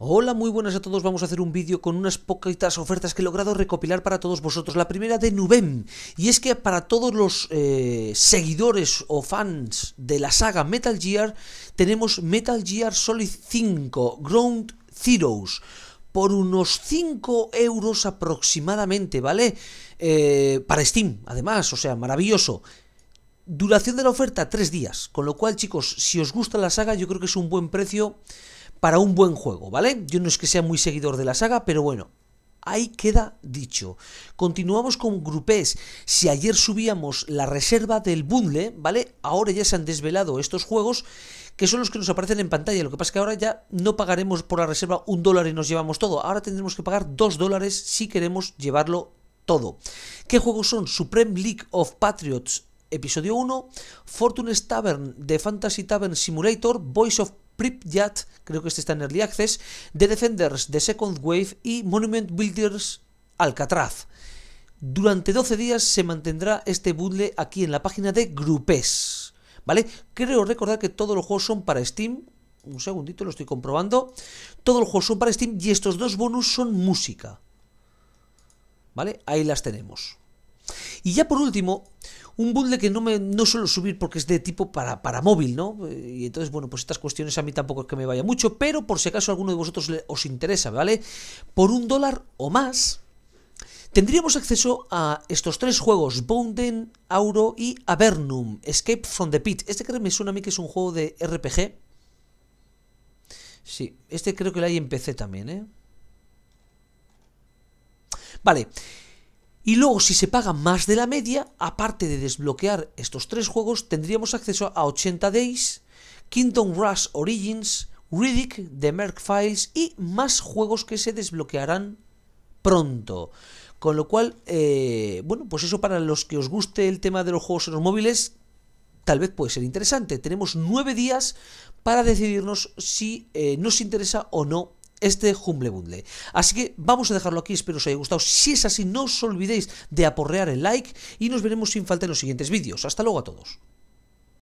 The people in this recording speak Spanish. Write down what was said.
Hola, muy buenas a todos. Vamos a hacer un vídeo con unas poquitas ofertas que he logrado recopilar para todos vosotros. La primera de Nubem. Y es que para todos los eh, seguidores o fans de la saga Metal Gear, tenemos Metal Gear Solid 5 Ground Zeroes por unos 5 euros aproximadamente, ¿vale? Eh, para Steam, además, o sea, maravilloso. Duración de la oferta, 3 días. Con lo cual, chicos, si os gusta la saga, yo creo que es un buen precio para un buen juego, ¿vale? Yo no es que sea muy seguidor de la saga, pero bueno, Ahí queda dicho. Continuamos con grupés. Si ayer subíamos la reserva del bundle, ¿vale? Ahora ya se han desvelado estos juegos que son los que nos aparecen en pantalla. Lo que pasa es que ahora ya no pagaremos por la reserva un dólar y nos llevamos todo. Ahora tendremos que pagar dos dólares si queremos llevarlo todo. ¿Qué juegos son? Supreme League of Patriots, episodio 1, Fortune's Tavern, The Fantasy Tavern Simulator, Voice of Pripyat, creo que este está en Early Access, The Defenders, The Second Wave y Monument Builders Alcatraz. Durante 12 días se mantendrá este bundle aquí en la página de Grupes. ¿Vale? Creo recordar que todos los juegos son para Steam. Un segundito, lo estoy comprobando. Todos los juegos son para Steam y estos dos bonus son música. ¿Vale? Ahí las tenemos. Y ya por último, un bundle que no, me, no suelo subir porque es de tipo para, para móvil, ¿no? Y entonces, bueno, pues estas cuestiones a mí tampoco es que me vaya mucho, pero por si acaso alguno de vosotros os interesa, ¿vale? Por un dólar o más, tendríamos acceso a estos tres juegos, Bounden, Auro y Avernum, Escape from the Pit. Este creo que me suena a mí que es un juego de RPG. Sí, este creo que lo hay en PC también, ¿eh? Vale. Y luego, si se paga más de la media, aparte de desbloquear estos tres juegos, tendríamos acceso a 80 Days, Kingdom Rush Origins, Riddick, The Merc Files y más juegos que se desbloquearán pronto. Con lo cual, eh, bueno, pues eso para los que os guste el tema de los juegos en los móviles, tal vez puede ser interesante. Tenemos nueve días para decidirnos si eh, nos interesa o no este Humble Bundle. Así que vamos a dejarlo aquí, espero os haya gustado. Si es así, no os olvidéis de aporrear el like y nos veremos sin falta en los siguientes vídeos. Hasta luego a todos.